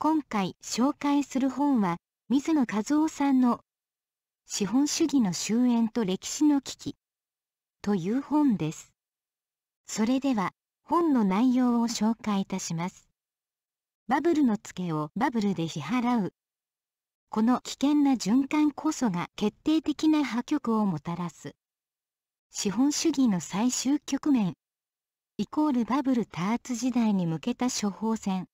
今回紹介する本は、水野和夫さんの、資本主義の終焉と歴史の危機、という本です。それでは、本の内容を紹介いたします。バブルの付けをバブルで支払う。この危険な循環こそが決定的な破局をもたらす。資本主義の最終局面。イコールバブル多発時代に向けた処方箋。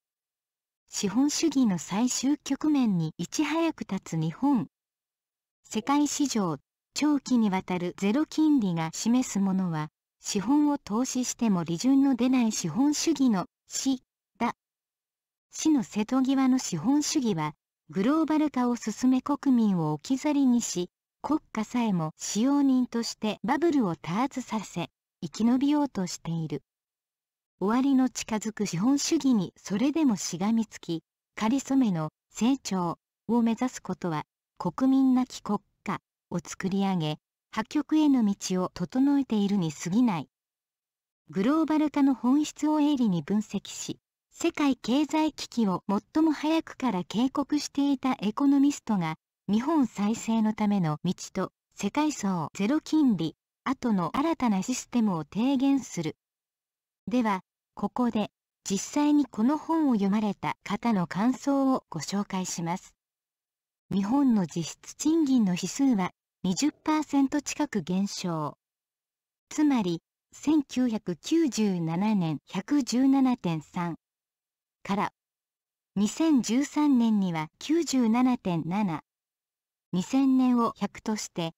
資本主義の最終局面にいち早く立つ日本。世界市場、長期にわたるゼロ金利が示すものは、資本を投資しても利潤の出ない資本主義の死だ。死の瀬戸際の資本主義は、グローバル化を進め国民を置き去りにし、国家さえも使用人としてバブルを多発させ、生き延びようとしている。終わりの近づく資本主義にそれでもしがみつき、仮初めの成長を目指すことは、国民なき国家を作り上げ、破局への道を整えているに過ぎない。グローバル化の本質を鋭利に分析し、世界経済危機を最も早くから警告していたエコノミストが、日本再生のための道と世界層ゼロ金利、後の新たなシステムを提言する。では、ここで実際にこの本を読まれた方の感想をご紹介します。日本の実質賃金の指数は20%近く減少。つまり、1997年117.3から、2013年には97.7、2000年を100として、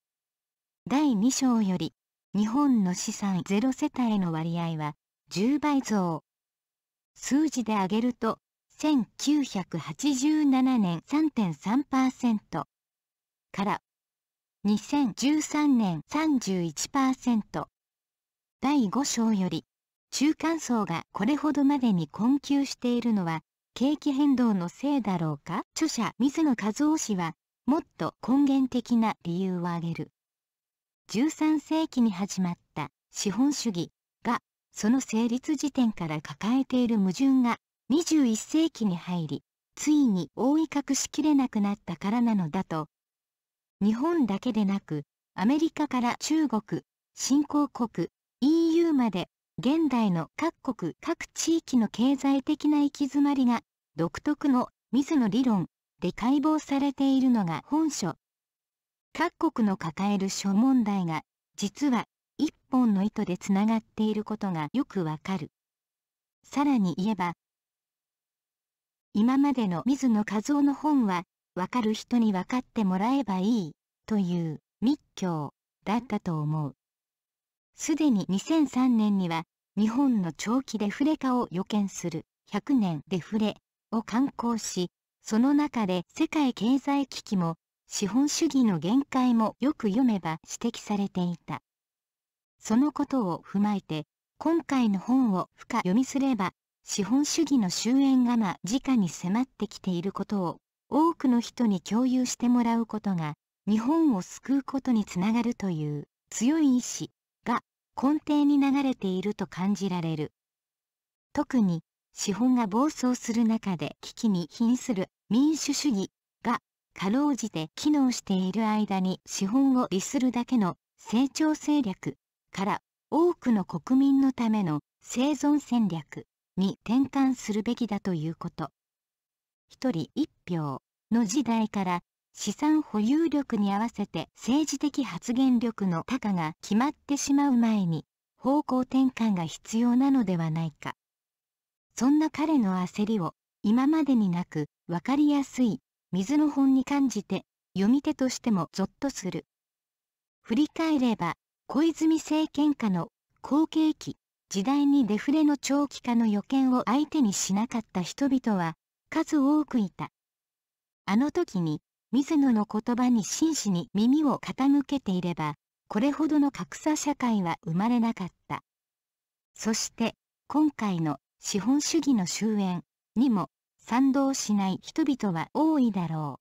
第2章より日本の資産ゼロ世帯の割合は10倍増。数字で上げると、1987年3.3%から、2013年31%第5章より、中間層がこれほどまでに困窮しているのは、景気変動のせいだろうか著者水野和夫氏は、もっと根源的な理由を挙げる。13世紀に始まった資本主義その成立時点から抱えている矛盾が21世紀に入り、ついに覆い隠しきれなくなったからなのだと。日本だけでなく、アメリカから中国、新興国、EU まで、現代の各国各地域の経済的な行き詰まりが、独特の水の理論で解剖されているのが本書。各国の抱える諸問題が、実は一本の糸でつながっていることがよくわかる。さらに言えば、今までの水野和夫の本は、わかる人に分かってもらえばいい、という密教だったと思う。すでに2003年には、日本の長期デフレ化を予見する100年デフレを刊行し、その中で世界経済危機も資本主義の限界もよく読めば指摘されていた。そのことを踏まえて、今回の本を深読みすれば、資本主義の終焉がま直に迫ってきていることを、多くの人に共有してもらうことが、日本を救うことにつながるという強い意志が根底に流れていると感じられる。特に、資本が暴走する中で危機に瀕する民主主義がかろうじて機能している間に資本を利するだけの成長政略から多くの国民のための生存戦略に転換するべきだということ一人一票の時代から資産保有力に合わせて政治的発言力の高が決まってしまう前に方向転換が必要なのではないかそんな彼の焦りを今までになく分かりやすい水の本に感じて読み手としてもゾッとする振り返れば小泉政権下の後継期時代にデフレの長期化の予見を相手にしなかった人々は数多くいた。あの時に水野の言葉に真摯に耳を傾けていれば、これほどの格差社会は生まれなかった。そして今回の資本主義の終焉にも賛同しない人々は多いだろ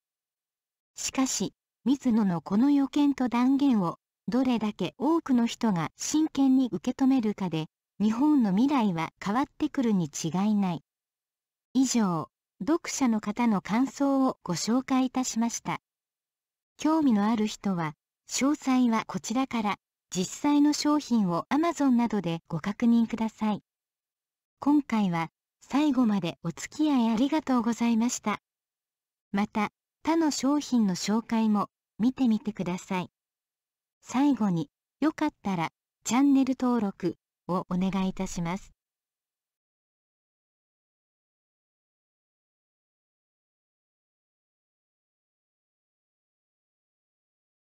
う。しかし、水野のこの予見と断言をどれだけ多くの人が真剣に受け止めるかで、日本の未来は変わってくるに違いない。以上、読者の方の感想をご紹介いたしました。興味のある人は、詳細はこちらから、実際の商品を Amazon などでご確認ください。今回は、最後までお付き合いありがとうございました。また、他の商品の紹介も見てみてください。最後によかったらチャンネル登録をお願いいたします。